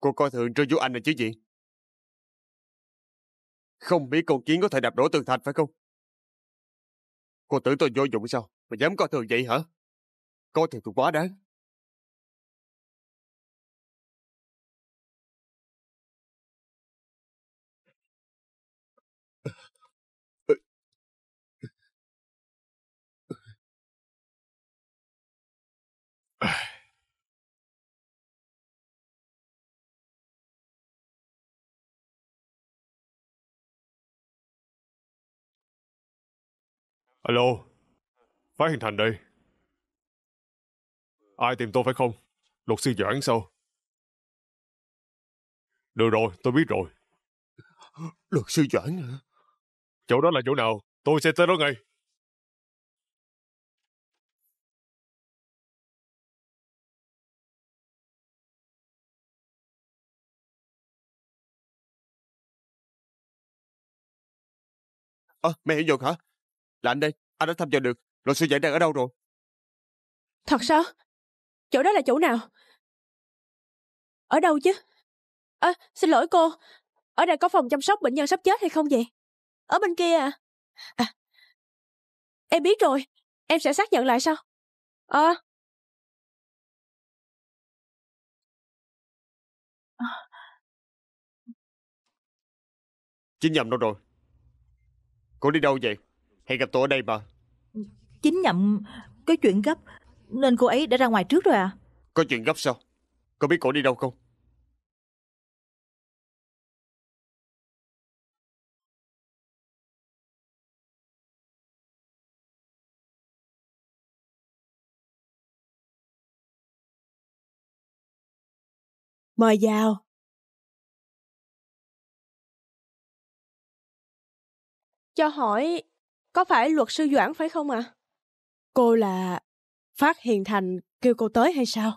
Cô coi thường Trương Vũ Anh là chứ gì? Không biết con kiến có thể đập đổ tường thành phải không? Cô tưởng tôi vô dụng sao? Mà dám coi thường vậy hả? Coi thường tôi quá đáng. Alo, Phái Hình Thành đây. Ai tìm tôi phải không? Luật sư Doãn sao? Được rồi, tôi biết rồi. Luật sư Doãn hả? Chỗ đó là chỗ nào? Tôi sẽ tới đó ngay. Ờ, à, mày hiểu nhột hả? Là anh đây, anh đã thăm dò được luật sư giải đang ở đâu rồi thật sao chỗ đó là chỗ nào ở đâu chứ à, xin lỗi cô ở đây có phòng chăm sóc bệnh nhân sắp chết hay không vậy ở bên kia à, à em biết rồi em sẽ xác nhận lại sao? Ơ, ờ. à. Ờ. Chị nhầm đâu rồi Cô đi đâu vậy Hẹn gặp tôi ở đây mà Chính nhậm có chuyện gấp Nên cô ấy đã ra ngoài trước rồi à Có chuyện gấp sao Cô biết cô đi đâu không Mời vào Cho hỏi có phải luật sư Doãn phải không ạ? À? Cô là Phát Hiền Thành kêu cô tới hay sao?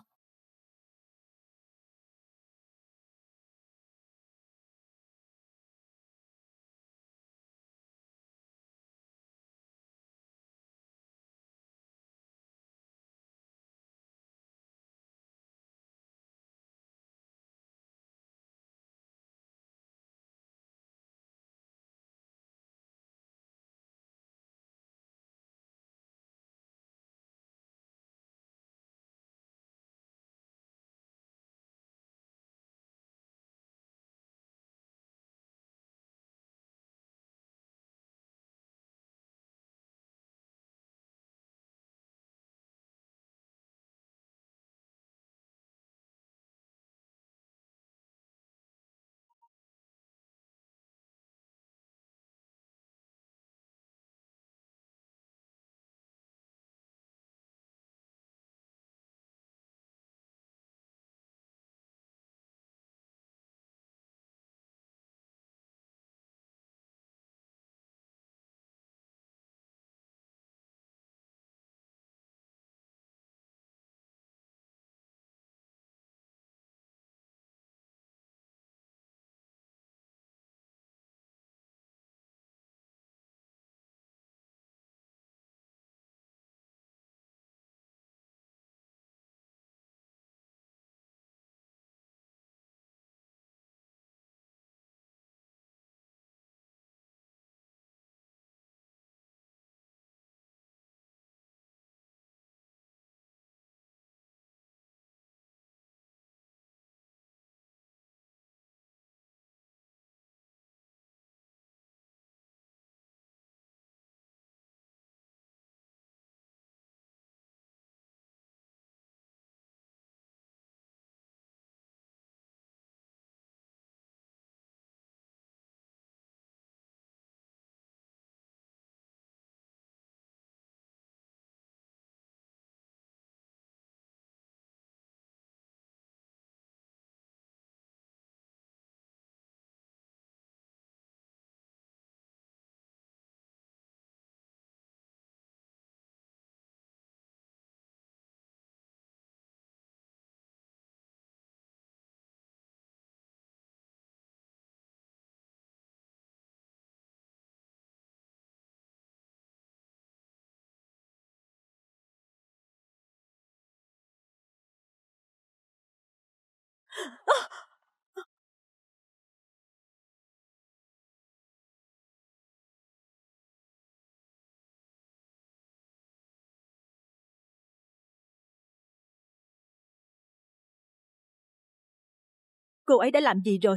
cô ấy đã làm gì rồi.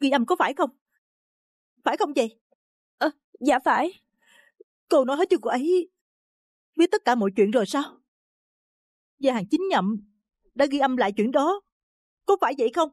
Ghi âm có phải không? Phải không vậy? Ờ, à, dạ phải. Cô nói hết cho cô ấy biết tất cả mọi chuyện rồi sao? gia hàng chính nhậm đã ghi âm lại chuyện đó. Có phải vậy không?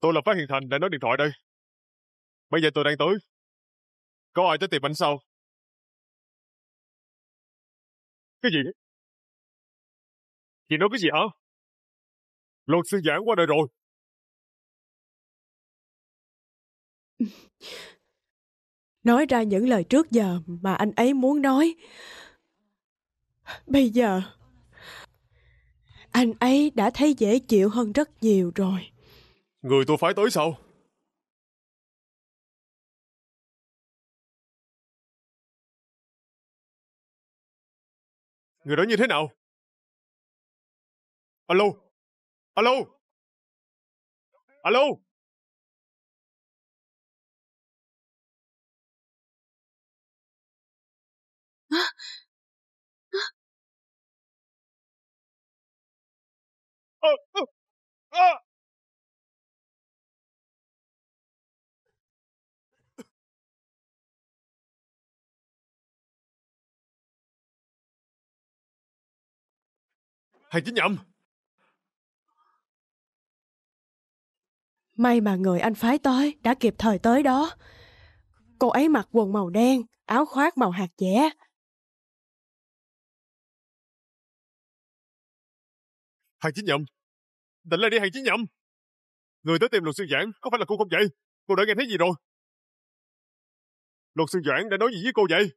Tôi là phát hiện thành đã nói điện thoại đây. Bây giờ tôi đang tới. Có ai tới tìm anh sau Cái gì? Chị nói cái gì hả? Luật sư giảng qua đời rồi. nói ra những lời trước giờ mà anh ấy muốn nói. Bây giờ, anh ấy đã thấy dễ chịu hơn rất nhiều rồi. Người tôi phải tới sao? Người đó như thế nào? Alo? Alo? Alo? ah ah ah à, Hàng chính nhầm. May mà người anh phái tới đã kịp thời tới đó. Cô ấy mặc quần màu đen, áo khoác màu hạt dẻ. Hàng chính nhầm. Định lại đi hàng chính nhầm. Người tới tìm luật sư giảng, có phải là cô không vậy? Cô đã nghe thấy gì rồi? Luật sư giảng đã nói gì với cô vậy?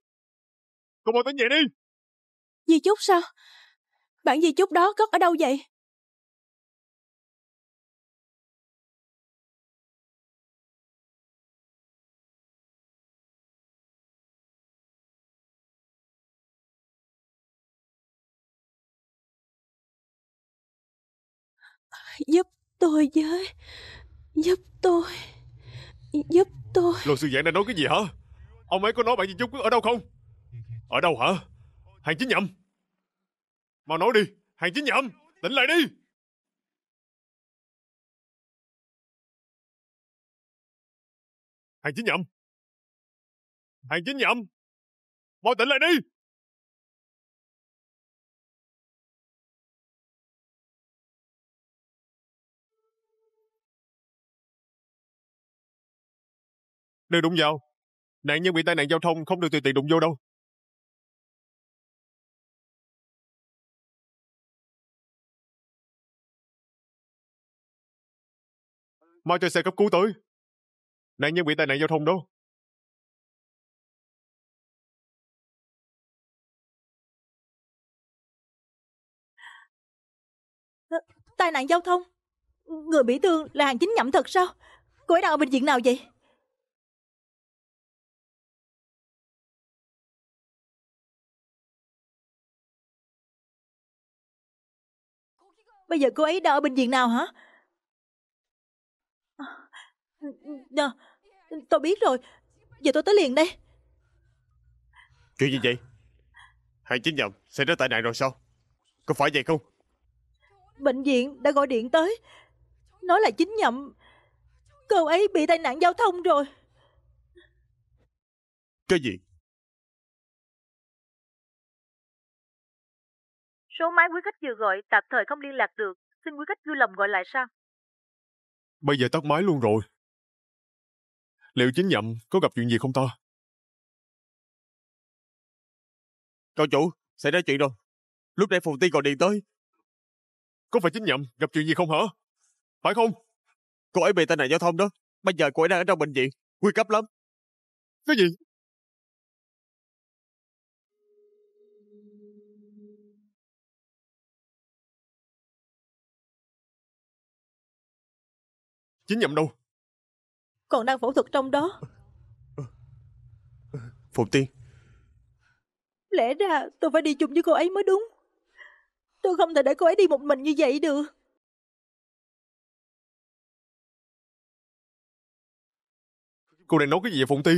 Cô mau tỉnh dậy đi! Dì Trúc sao? Bản di chúc đó cất ở đâu vậy? Giúp tôi với Giúp tôi Giúp tôi Lô sư giảng đang nói cái gì hả Ông ấy có nói bản di chúc ở đâu không Ở đâu hả Hàng chính nhầm Mau nói đi, hàng chính nhậm, tỉnh lại đi. Hàng chính nhậm. Hàng chính nhậm. Mau tỉnh lại đi. Đừng đụng vào. Nạn nhân bị tai nạn giao thông không được tùy tiện đụng vô đâu. mau cho xe cấp cứu tới. Nạn nhân bị tai nạn giao thông đó. Tai nạn giao thông? Người bị thương là hàng chính nhậm thật sao? Cô ấy đang ở bệnh viện nào vậy? Bây giờ cô ấy đang ở bệnh viện nào hả? Nà, tôi biết rồi Giờ tôi tới liền đây Chuyện gì vậy Hàng chính nhầm xảy ra tai nạn rồi sao Có phải vậy không Bệnh viện đã gọi điện tới Nói là chính nhậm Cậu ấy bị tai nạn giao thông rồi Cái gì Số máy quý khách vừa gọi tạm thời không liên lạc được Xin quý khách vui lòng gọi lại sau Bây giờ tắt máy luôn rồi liệu chính nhậm có gặp chuyện gì không to Cậu chủ, xảy ra chuyện rồi. Lúc nãy phòng tiên còn điện tới. Có phải chính nhậm gặp chuyện gì không hả? Phải không? Cô ấy bị tai nạn giao thông đó. Bây giờ cô ấy đang ở trong bệnh viện. Nguy cấp lắm. Cái gì? Chính nhậm đâu? Còn đang phẫu thuật trong đó Phụng Tiên Lẽ ra tôi phải đi chung với cô ấy mới đúng Tôi không thể để cô ấy đi một mình như vậy được Cô đang nói cái gì vậy Phụng Tiên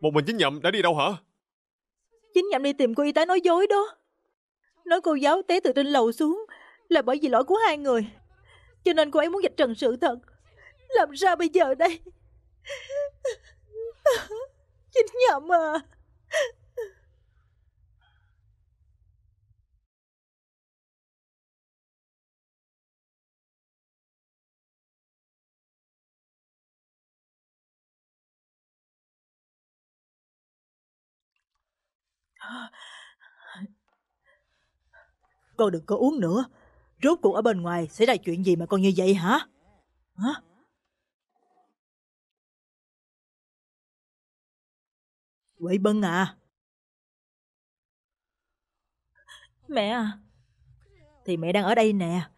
Một mình chính nhậm đã đi đâu hả Chính nhậm đi tìm cô y tá nói dối đó Nói cô giáo té từ trên lầu xuống Là bởi vì lỗi của hai người Cho nên cô ấy muốn dịch trần sự thật làm sao bây giờ đây Chính nhầm à Con đừng có uống nữa Rốt cuộc ở bên ngoài xảy ra chuyện gì mà con như vậy hả? Hả? Huệ Bân à. Mẹ à. Thì mẹ đang ở đây nè.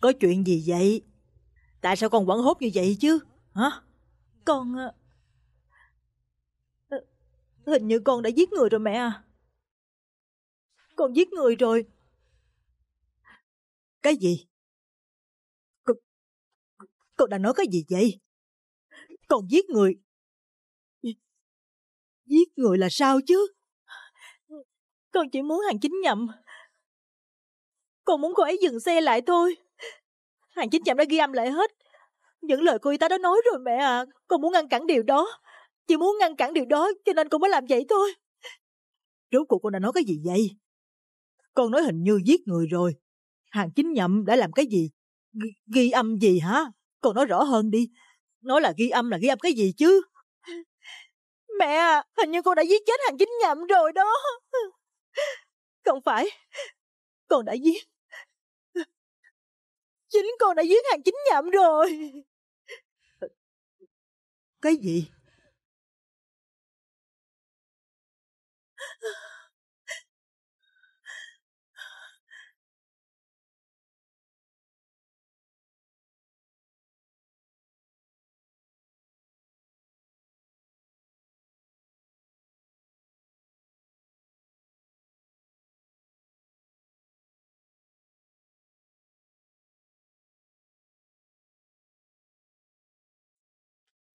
Có chuyện gì vậy? Tại sao con quẩn hốt như vậy chứ? Hả? Con... Ờ, ờ, hình như con đã giết người rồi mẹ à. Con giết người rồi. Cái gì? Con, đã nói cái gì vậy? Con giết người Giết người là sao chứ? Con chỉ muốn hàng chính nhậm. Con muốn cô ấy dừng xe lại thôi. Hàng chính nhậm đã ghi âm lại hết. Những lời cô y tá đã nói rồi mẹ à. Con muốn ngăn cản điều đó. Chỉ muốn ngăn cản điều đó cho nên con mới làm vậy thôi. Rốt cuộc con đã nói cái gì vậy? Con nói hình như giết người rồi. Hàng chính nhậm đã làm cái gì? G ghi âm gì hả? Con nói rõ hơn đi. Nói là ghi âm là ghi âm cái gì chứ? Mẹ à, hình như con đã giết chết hàng chính nhậm rồi đó. Không phải, con đã giết. Chính con đã giết hàng chính nhậm rồi. Cái gì?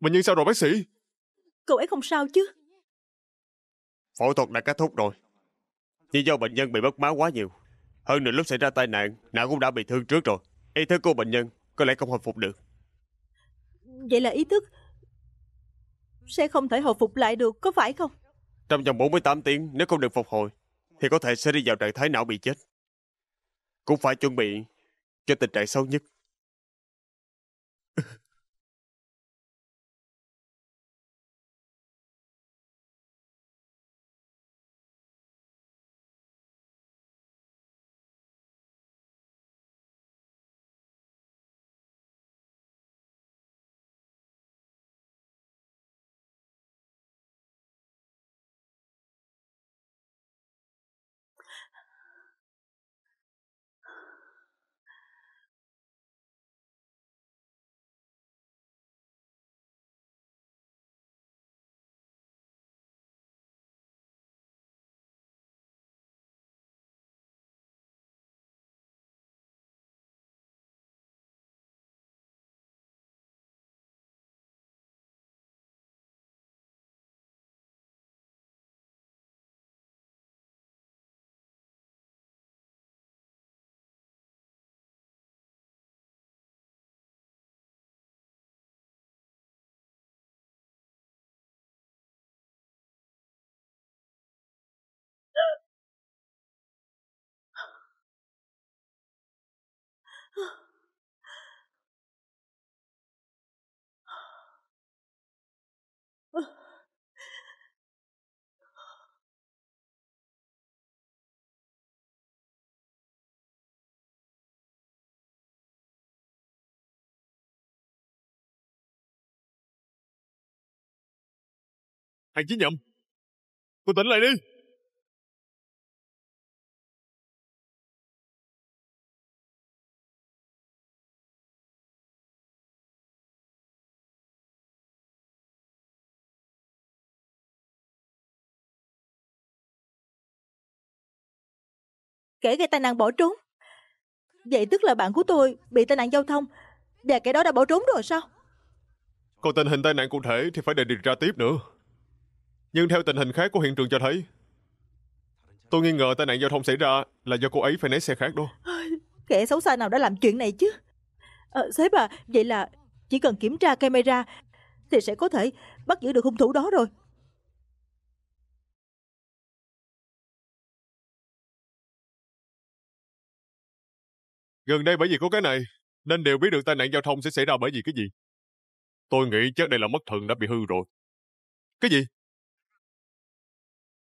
Bệnh nhân sao rồi bác sĩ? Cậu ấy không sao chứ? Phẫu thuật đã kết thúc rồi. Chỉ do bệnh nhân bị mất máu quá nhiều. Hơn nữa lúc xảy ra tai nạn, não cũng đã bị thương trước rồi. Ý thức của bệnh nhân có lẽ không hồi phục được. Vậy là ý thức sẽ không thể hồi phục lại được, có phải không? Trong vòng 48 tiếng, nếu không được phục hồi, thì có thể sẽ đi vào trạng thái não bị chết. Cũng phải chuẩn bị cho tình trạng xấu nhất. Hàng chí nhậm Cô tỉnh lại đi kẻ gây tai nạn bỏ trốn. Vậy tức là bạn của tôi bị tai nạn giao thông và kẻ đó đã bỏ trốn rồi sao? Còn tình hình tai nạn cụ thể thì phải để điều tra tiếp nữa. Nhưng theo tình hình khác của hiện trường cho thấy, tôi nghi ngờ tai nạn giao thông xảy ra là do cô ấy phải né xe khác đó. Kẻ xấu xa nào đã làm chuyện này chứ? Ờ, sếp à, vậy là chỉ cần kiểm tra camera thì sẽ có thể bắt giữ được hung thủ đó rồi. Gần đây bởi vì có cái này, nên đều biết được tai nạn giao thông sẽ xảy ra bởi vì cái gì. Tôi nghĩ chắc đây là mất thần đã bị hư rồi. Cái gì?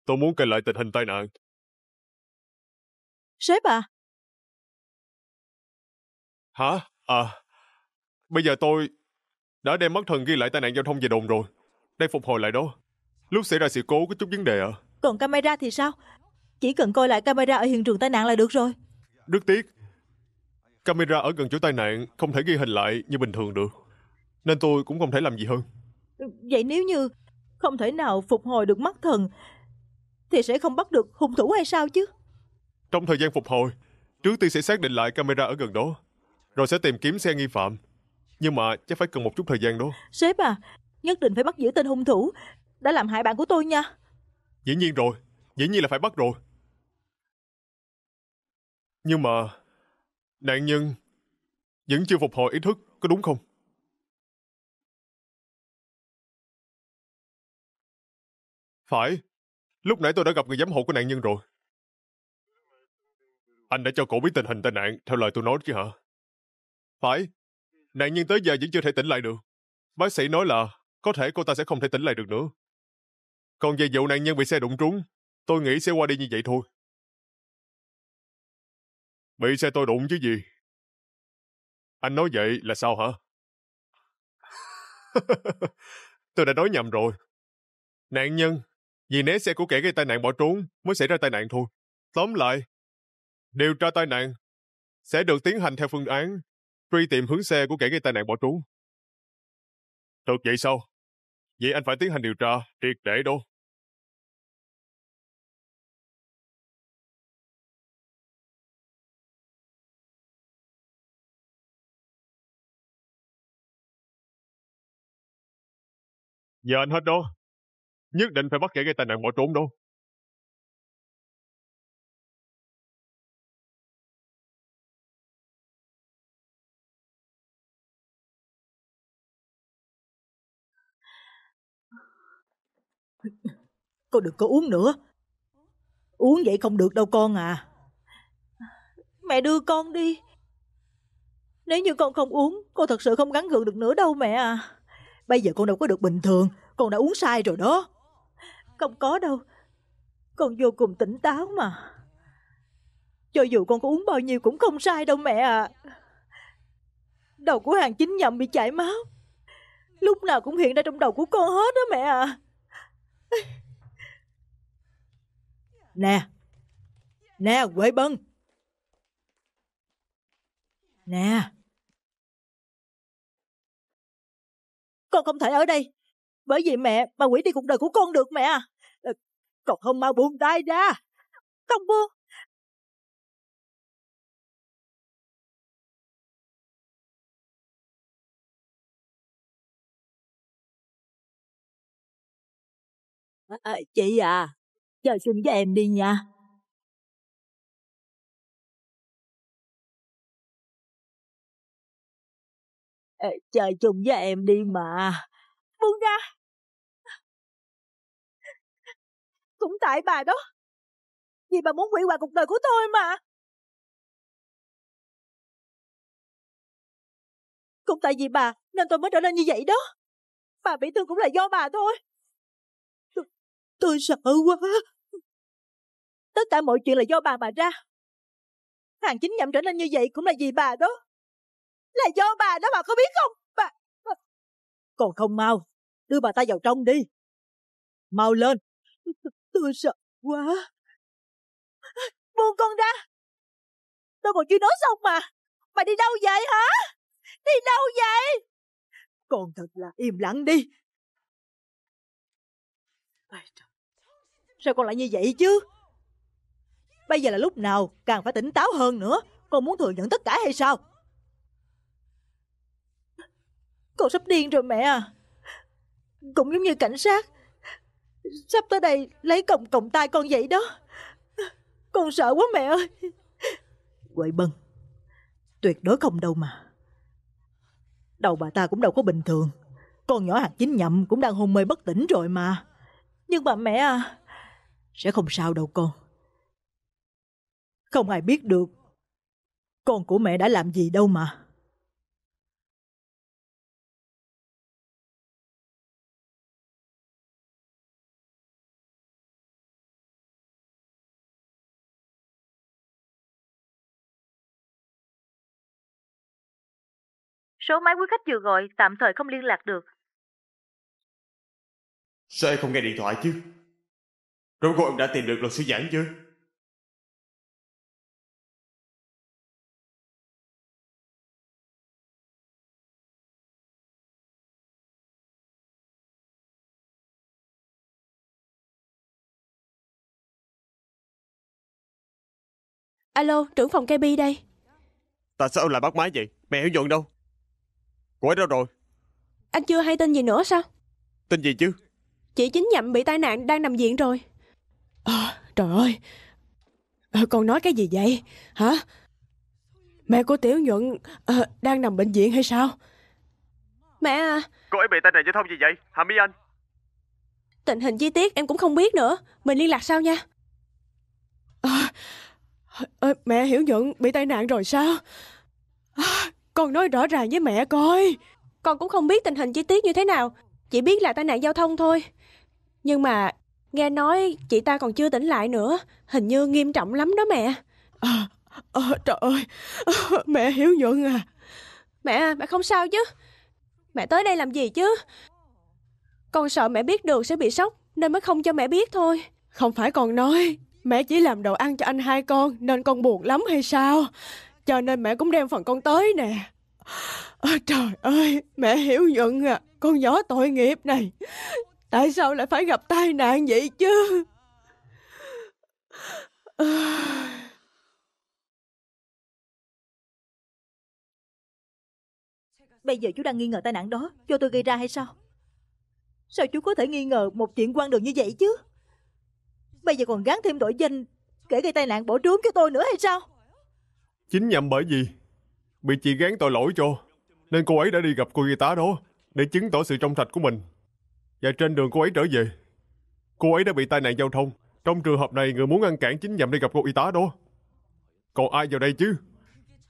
Tôi muốn kể lại tình hình tai nạn. Sếp à? Hả? À, bây giờ tôi đã đem mất thần ghi lại tai nạn giao thông về đồn rồi. Đây phục hồi lại đó. Lúc xảy ra sự cố có chút vấn đề ạ. À? Còn camera thì sao? Chỉ cần coi lại camera ở hiện trường tai nạn là được rồi. Rất tiếc, Camera ở gần chỗ tai nạn không thể ghi hình lại như bình thường được. Nên tôi cũng không thể làm gì hơn. Vậy nếu như không thể nào phục hồi được mắt thần thì sẽ không bắt được hung thủ hay sao chứ? Trong thời gian phục hồi, trước tiên sẽ xác định lại camera ở gần đó, rồi sẽ tìm kiếm xe nghi phạm. Nhưng mà chắc phải cần một chút thời gian đó. Sếp à, nhất định phải bắt giữ tên hung thủ đã làm hại bạn của tôi nha. Dĩ nhiên rồi, dĩ nhiên là phải bắt rồi. Nhưng mà Nạn nhân vẫn chưa phục hồi ý thức, có đúng không? Phải. Lúc nãy tôi đã gặp người giám hộ của nạn nhân rồi. Anh đã cho cổ biết tình hình tai nạn, theo lời tôi nói chứ hả? Phải. Nạn nhân tới giờ vẫn chưa thể tỉnh lại được. Bác sĩ nói là có thể cô ta sẽ không thể tỉnh lại được nữa. Còn về vụ nạn nhân bị xe đụng trúng, tôi nghĩ sẽ qua đi như vậy thôi. Bị xe tôi đụng chứ gì? Anh nói vậy là sao hả? tôi đã nói nhầm rồi. Nạn nhân, vì né xe của kẻ gây tai nạn bỏ trốn mới xảy ra tai nạn thôi. Tóm lại, điều tra tai nạn sẽ được tiến hành theo phương án truy tìm hướng xe của kẻ gây tai nạn bỏ trốn. được vậy sao? Vậy anh phải tiến hành điều tra triệt để đâu. Giờ anh hết đó. Nhất định phải bắt kẻ gây tai nạn bỏ trốn đó. Cô đừng có uống nữa. Uống vậy không được đâu con à. Mẹ đưa con đi. Nếu như con không uống, cô thật sự không gắn gượng được nữa đâu mẹ à. Bây giờ con đâu có được bình thường, con đã uống sai rồi đó. Không có đâu. Con vô cùng tỉnh táo mà. Cho dù con có uống bao nhiêu cũng không sai đâu mẹ à. Đầu của hàng chính nhầm bị chảy máu. Lúc nào cũng hiện ra trong đầu của con hết đó mẹ à. Nè. Nè, Quế Bân. Nè. con không thể ở đây bởi vì mẹ mà quỷ đi cuộc đời của con được mẹ ờ, còn không mau buông tay ra không buông À, ờ, ờ, chị à, chờ xin cho em đi nha. chơi chung với em đi mà. Buông ra. Cũng tại bà đó. Vì bà muốn hủy hoại cuộc đời của tôi mà. Cũng tại vì bà nên tôi mới trở nên như vậy đó. Bà bị thương cũng là do bà thôi. Tôi, tôi sợ quá. Tất cả mọi chuyện là do bà mà ra. Hàng chính nhậm trở nên như vậy cũng là vì bà đó là do bà đó bà có biết không? Bà, bà... Còn không mau, đưa bà ta vào trong đi. Mau lên. Tôi sợ quá. Buông con ra. Tôi còn chưa nói xong mà. Bà đi đâu vậy hả? Đi đâu vậy? Con thật là im lặng đi. Sao con lại như vậy chứ? Bây giờ là lúc nào, càng phải tỉnh táo hơn nữa. Con muốn thừa nhận tất cả hay sao? Con sắp điên rồi mẹ à Cũng giống như cảnh sát Sắp tới đây lấy còng còng tay con vậy đó Con sợ quá mẹ ơi Quậy bân Tuyệt đối không đâu mà Đầu bà ta cũng đâu có bình thường Con nhỏ hạt chín nhậm cũng đang hôn mê bất tỉnh rồi mà Nhưng mà mẹ à Sẽ không sao đâu con Không ai biết được Con của mẹ đã làm gì đâu mà Số máy quý khách vừa gọi tạm thời không liên lạc được. Sao em không nghe điện thoại chứ? Rốt cuộc em đã tìm được luật sư giảng chưa? Alo, trưởng phòng KB đây. Tại sao lại bắt máy vậy? Mẹ hiểu nhuận đâu? Cô ấy đâu rồi Anh chưa hay tin gì nữa sao Tin gì chứ Chị chính nhậm bị tai nạn đang nằm viện rồi à, Trời ơi à, Con nói cái gì vậy Hả Mẹ của Tiểu Nhuận à, đang nằm bệnh viện hay sao Mẹ à Cô ấy bị tai nạn giao thông gì vậy hà Mỹ Anh Tình hình chi tiết em cũng không biết nữa Mình liên lạc sau nha à, à, Mẹ Hiểu Nhuận bị tai nạn rồi sao à, con nói rõ ràng với mẹ coi Con cũng không biết tình hình chi tiết như thế nào Chỉ biết là tai nạn giao thông thôi Nhưng mà nghe nói chị ta còn chưa tỉnh lại nữa Hình như nghiêm trọng lắm đó mẹ à, à, Trời ơi à, Mẹ hiểu nhuận à Mẹ mẹ không sao chứ Mẹ tới đây làm gì chứ Con sợ mẹ biết được sẽ bị sốc Nên mới không cho mẹ biết thôi Không phải con nói Mẹ chỉ làm đồ ăn cho anh hai con Nên con buồn lắm hay sao cho nên mẹ cũng đem phần con tới nè à, Trời ơi Mẹ hiểu Nhuận à Con nhỏ tội nghiệp này Tại sao lại phải gặp tai nạn vậy chứ à... Bây giờ chú đang nghi ngờ tai nạn đó Do tôi gây ra hay sao Sao chú có thể nghi ngờ một chuyện quan đường như vậy chứ Bây giờ còn gán thêm tội danh Kể gây tai nạn bỏ trốn cho tôi nữa hay sao Chính nhầm bởi vì bị chị gán tội lỗi cho, nên cô ấy đã đi gặp cô y tá đó để chứng tỏ sự trong sạch của mình. Và trên đường cô ấy trở về, cô ấy đã bị tai nạn giao thông. Trong trường hợp này, người muốn ngăn cản chính nhầm đi gặp cô y tá đó. Còn ai vào đây chứ?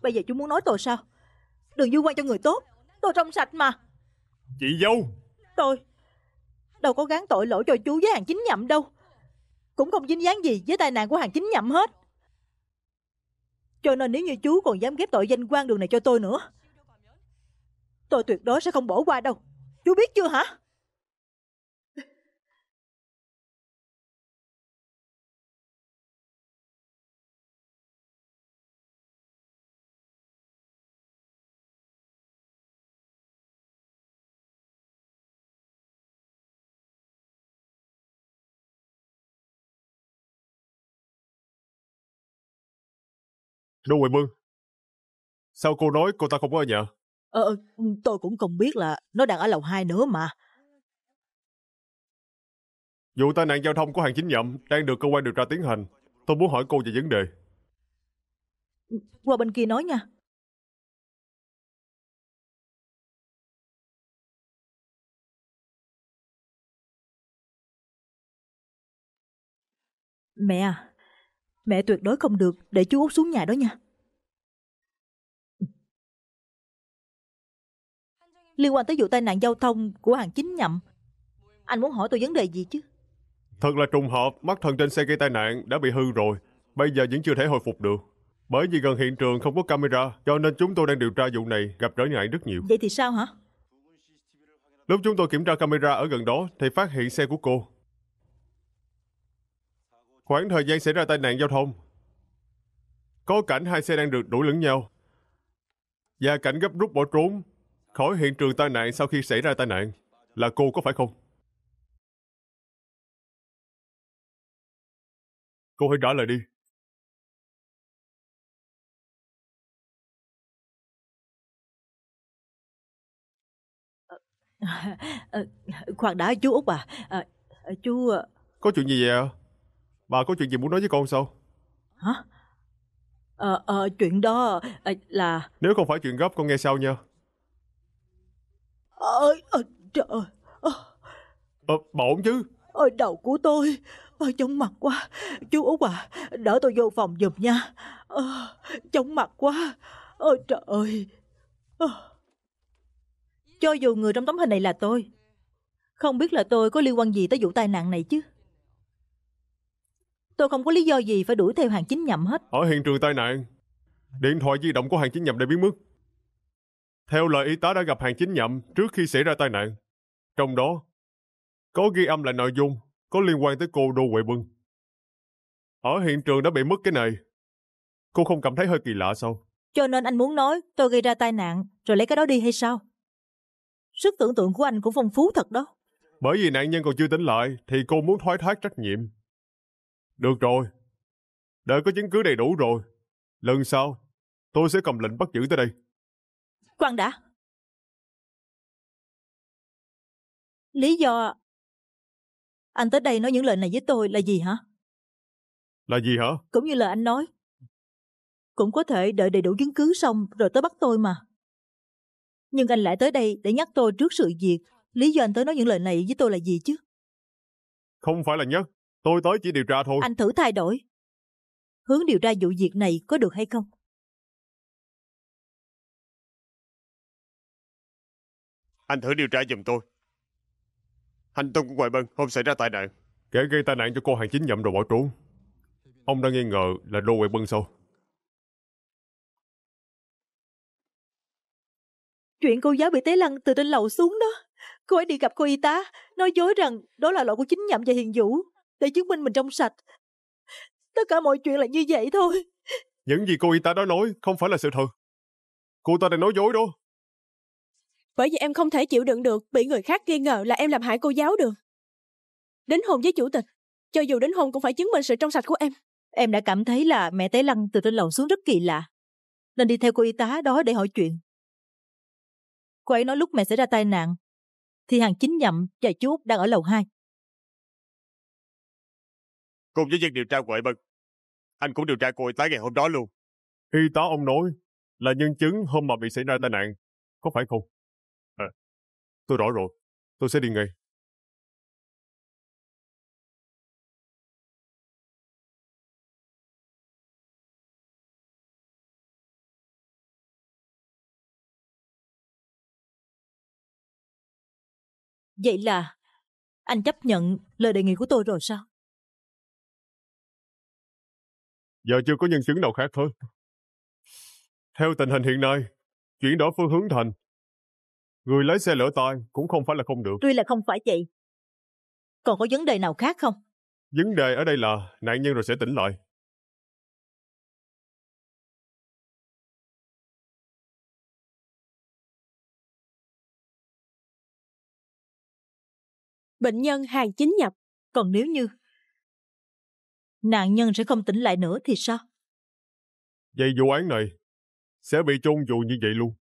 Bây giờ chú muốn nói tôi sao? Đừng vui quan cho người tốt. Tôi trong sạch mà. Chị dâu. Tôi đâu có gán tội lỗi cho chú với hàng chính nhậm đâu. Cũng không dính dáng gì với tai nạn của hàng chính nhậm hết. Cho nên nếu như chú còn dám ghép tội danh quan đường này cho tôi nữa Tôi tuyệt đối sẽ không bỏ qua đâu Chú biết chưa hả Đỗ Huệ Mương, sao cô nói cô ta không có ở nhà? Ờ, ừ, ừ, tôi cũng không biết là nó đang ở lầu 2 nữa mà. Vụ tai nạn giao thông của hàng chính nhậm đang được cơ quan điều tra tiến hành. Tôi muốn hỏi cô về vấn đề. Ừ, qua bên kia nói nha. Mẹ à, Mẹ tuyệt đối không được để chú út xuống nhà đó nha. Liên quan tới vụ tai nạn giao thông của hàng chính nhậm, anh muốn hỏi tôi vấn đề gì chứ? Thật là trùng hợp, mắt thần trên xe gây tai nạn đã bị hư rồi, bây giờ vẫn chưa thể hồi phục được. Bởi vì gần hiện trường không có camera, cho nên chúng tôi đang điều tra vụ này gặp trở ngại rất nhiều. Vậy thì sao hả? Lúc chúng tôi kiểm tra camera ở gần đó thì phát hiện xe của cô Khoảng thời gian xảy ra tai nạn giao thông, có cảnh hai xe đang được đuổi lẫn nhau và cảnh gấp rút bỏ trốn khỏi hiện trường tai nạn sau khi xảy ra tai nạn là cô có phải không? Cô hãy trả lời đi. À, khoan đã chú Út à, à chú... Có chuyện gì vậy ạ? À? Bà có chuyện gì muốn nói với con sao? Hả? Ờ, ờ, chuyện đó ờ, là... Nếu không phải chuyện gấp con nghe sau nha. Ôi, ờ, trời ơi. Ờ, ờ bà ổn chứ? Ôi, đầu của tôi. Ôi, chóng mặt quá. Chú Út à, đỡ tôi vô phòng giùm nha. Ờ, chóng mặt quá. Ôi, trời ơi. Ờ. Cho dù người trong tấm hình này là tôi, không biết là tôi có liên quan gì tới vụ tai nạn này chứ. Tôi không có lý do gì phải đuổi theo hàng chính nhậm hết. Ở hiện trường tai nạn, điện thoại di động của hàng chính nhậm đã biến mất. Theo lời y tá đã gặp hàng chính nhậm trước khi xảy ra tai nạn, trong đó có ghi âm lại nội dung có liên quan tới cô Đô Huệ Bưng. Ở hiện trường đã bị mất cái này. Cô không cảm thấy hơi kỳ lạ sao? Cho nên anh muốn nói tôi gây ra tai nạn rồi lấy cái đó đi hay sao? Sức tưởng tượng của anh cũng phong phú thật đó. Bởi vì nạn nhân còn chưa tỉnh lại thì cô muốn thoái thác trách nhiệm được rồi, đã có chứng cứ đầy đủ rồi. Lần sau, tôi sẽ cầm lệnh bắt giữ tới đây. quang đã. Lý do anh tới đây nói những lời này với tôi là gì hả? Là gì hả? Cũng như lời anh nói. Cũng có thể đợi đầy đủ chứng cứ xong rồi tới bắt tôi mà. Nhưng anh lại tới đây để nhắc tôi trước sự việc. Lý do anh tới nói những lời này với tôi là gì chứ? Không phải là nhắc Tôi tới chỉ điều tra thôi. Anh thử thay đổi. Hướng điều tra vụ việc này có được hay không? Anh thử điều tra giùm tôi. Hành tung của Hoài Bân hôm xảy ra tai nạn. Kẻ gây tai nạn cho cô hàng chính nhậm rồi bỏ trốn. Ông đang nghi ngờ là Đô Hoài Bân sao? Chuyện cô giáo bị té lăn từ trên lầu xuống đó. Cô ấy đi gặp cô y tá, nói dối rằng đó là lỗi của chính nhậm và hiền vũ để chứng minh mình trong sạch. Tất cả mọi chuyện là như vậy thôi. Những gì cô y tá đó nói không phải là sự thật. Cô ta đang nói dối đó. Bởi vì em không thể chịu đựng được bị người khác nghi ngờ là em làm hại cô giáo được. Đến hôn với chủ tịch, cho dù đến hôn cũng phải chứng minh sự trong sạch của em. Em đã cảm thấy là mẹ té lăn từ trên lầu xuống rất kỳ lạ. Nên đi theo cô y tá đó để hỏi chuyện. Cô ấy nói lúc mẹ xảy ra tai nạn, thì hàng chính nhậm và chú Út đang ở lầu 2. Cùng với việc điều tra quậy Hải anh cũng điều tra cô y tá ngày hôm đó luôn. Y tá ông nói là nhân chứng hôm mà bị xảy ra tai nạn, có phải không? À, tôi rõ rồi, tôi sẽ đi ngay. Vậy là anh chấp nhận lời đề nghị của tôi rồi sao? giờ chưa có nhân chứng nào khác thôi. Theo tình hình hiện nay, chuyển đổi phương hướng thành. Người lái xe lỡ tai cũng không phải là không được. Tuy là không phải chị. Còn có vấn đề nào khác không? Vấn đề ở đây là nạn nhân rồi sẽ tỉnh lại. Bệnh nhân hàng chính nhập, còn nếu như nạn nhân sẽ không tỉnh lại nữa thì sao? Vậy vụ án này sẽ bị chôn dù như vậy luôn.